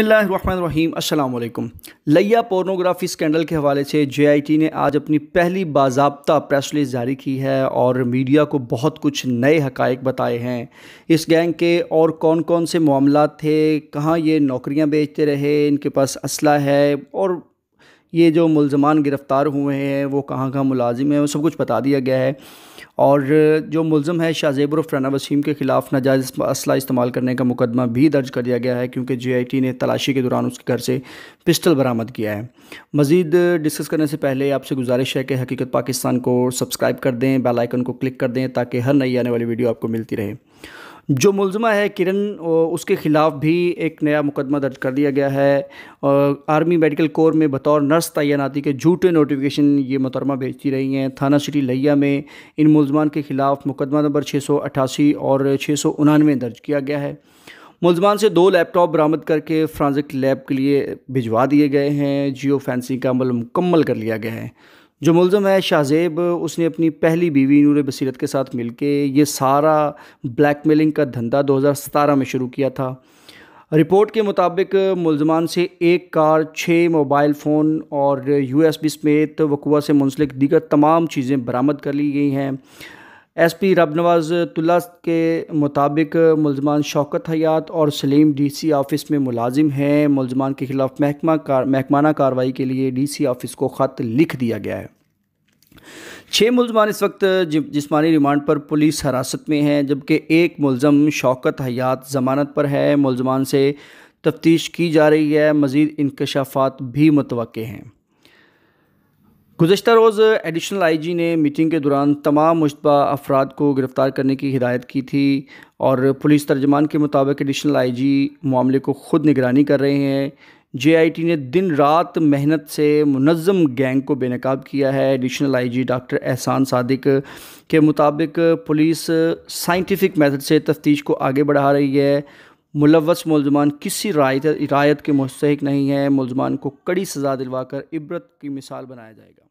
बसमीम अल्लाम लैया पोर्नोग्राफी स्कैंडल के हवाले से जेआईटी ने आज अपनी पहली बाबा प्रेस रिलीज जारी की है और मीडिया को बहुत कुछ नए हकायक बताए हैं इस गैंग के और कौन कौन से मामला थे कहाँ ये नौकरियाँ बेचते रहे इनके पास असला है और ये जो मुलजमान गिरफ़्तार हुए हैं वो कहाँ कहाँ मुलाजिम हैं वो सब कुछ बता दिया गया है और जो मुलम है शाहजेबर वसीम के ख़िलाफ़ नाजायज़ असला इस्तेमाल करने का मुकदमा भी दर्ज कर दिया गया है क्योंकि टी ने तलाशी के दौरान उसके घर से पिस्टल बरामद किया है मज़ीद डिस्कस करने से पहले आपसे गुजारिश है कि हकीकत पाकिस्तान को सब्सक्राइब कर दें बेलाइकन को क्लिक कर दें ताकि हर नई आने वाली वीडियो आपको मिलती रहे जो मुलजमा है किरण उसके ख़िलाफ़ भी एक नया मुकदमा दर्ज कर दिया गया है और आर्मी मेडिकल कोर में बतौर नर्स तैनाती के झूठे नोटिफिकेशन ये मुतरमा भेजती रही हैं थाना सिटी लिया में इन मुलजमान के ख़िलाफ़ मुकदमा नंबर छः सौ अठासी और छः सौ उनानवे दर्ज किया गया है मुलजमान से दो लैपटॉप बरामद करके फ्रांसिक लैब के लिए भिजवा दिए गए हैं जियो फैंसिंग का अमल मुकम्मल कर लिया गया है जो मुलम है शाहजेब उसने अपनी पहली बीवी नूर बसीरत के साथ मिलके ये सारा ब्लैक मेलिंग का धंधा 2017 में शुरू किया था रिपोर्ट के मुताबिक मुलजमान से एक कार छः मोबाइल फ़ोन और यू एस बी समेत वकूआ से मुंसलिक दीगर तमाम चीज़ें बरामद कर ली गई हैं एसपी रबनवाज तुल्ला के मुताबिक मुलजमान शौकत हयात और सलीम डीसी ऑफिस में मुलाजिम हैं मुलजमान के खिलाफ महकमा कार महकमाना कार्रवाई के लिए डीसी ऑफिस को ख़त लिख दिया गया है छः मुलजमान इस वक्त जिसमानी रिमांड पर पुलिस हिरासत में हैं जबकि एक मुलजम शौकत हयात जमानत पर है मुलजमान से तफ्तीश की जा रही है मज़ीद इंकशाफात भी मुतव हैं गुजशत रोज़ एडिशनल आईजी ने मीटिंग के दौरान तमाम मुशतबा अफराद को गिरफ़्तार करने की हिदायत की थी और पुलिस तर्जमान के मुताबिक एडिशनल आईजी मामले को ख़ुद निगरानी कर रहे हैं जेआईटी ने दिन रात मेहनत से मुनज़म गैंग को बेनकाब किया है एडिशनल आईजी डॉक्टर एहसान सादिक के मुताबिक पुलिस साइंटिफिक मेथड से तफ्तीश को आगे बढ़ा रही है मुलवस मुलजमान किसी रायत रायत के मुस्तक नहीं है मुलजमान को कड़ी सज़ा दिलवाकर इबरत की मिसाल बनाया जाएगा